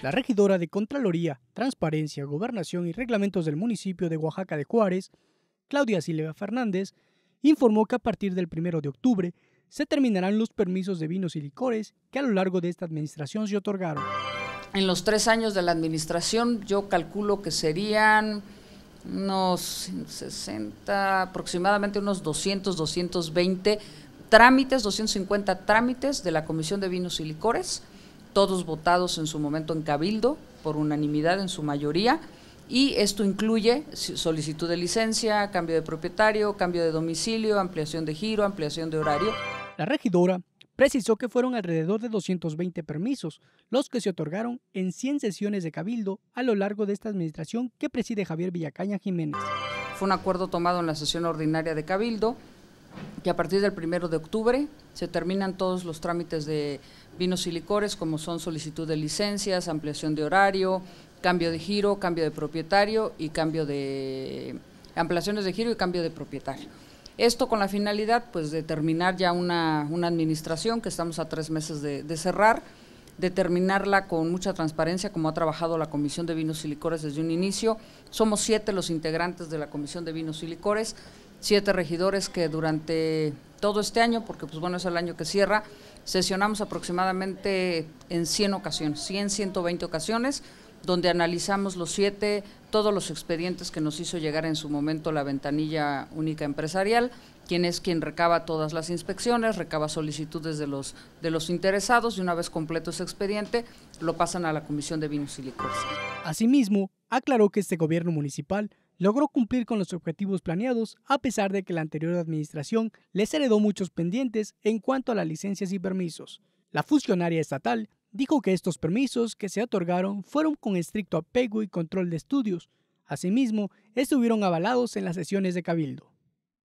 La regidora de Contraloría, Transparencia, Gobernación y Reglamentos del municipio de Oaxaca de Juárez, Claudia Silva Fernández, informó que a partir del 1 de octubre se terminarán los permisos de vinos y licores que a lo largo de esta administración se otorgaron. En los tres años de la administración yo calculo que serían unos 60, aproximadamente unos 200, 220 trámites, 250 trámites de la Comisión de Vinos y Licores todos votados en su momento en Cabildo, por unanimidad en su mayoría, y esto incluye solicitud de licencia, cambio de propietario, cambio de domicilio, ampliación de giro, ampliación de horario. La regidora precisó que fueron alrededor de 220 permisos los que se otorgaron en 100 sesiones de Cabildo a lo largo de esta administración que preside Javier Villacaña Jiménez. Fue un acuerdo tomado en la sesión ordinaria de Cabildo que a partir del primero de octubre se terminan todos los trámites de vinos y licores, como son solicitud de licencias, ampliación de horario, cambio de giro, cambio de propietario y cambio de ampliaciones de giro y cambio de propietario. Esto con la finalidad pues, de terminar ya una, administración que estamos a tres meses de, de cerrar, de terminarla con mucha transparencia, como ha trabajado la Comisión de Vinos y Licores desde un inicio. Somos siete los integrantes de la Comisión de Vinos y Licores siete regidores que durante todo este año, porque pues bueno, es el año que cierra, sesionamos aproximadamente en 100 ocasiones, 100, 120 ocasiones, donde analizamos los siete, todos los expedientes que nos hizo llegar en su momento la ventanilla única empresarial, quien es quien recaba todas las inspecciones, recaba solicitudes de los, de los interesados y una vez completo ese expediente lo pasan a la Comisión de Vinos y Licores. Asimismo, aclaró que este gobierno municipal logró cumplir con los objetivos planeados a pesar de que la anterior administración les heredó muchos pendientes en cuanto a las licencias y permisos. La funcionaria estatal dijo que estos permisos que se otorgaron fueron con estricto apego y control de estudios. Asimismo, estuvieron avalados en las sesiones de Cabildo.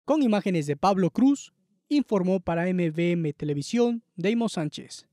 Con imágenes de Pablo Cruz, informó para MVM Televisión Deimos Sánchez.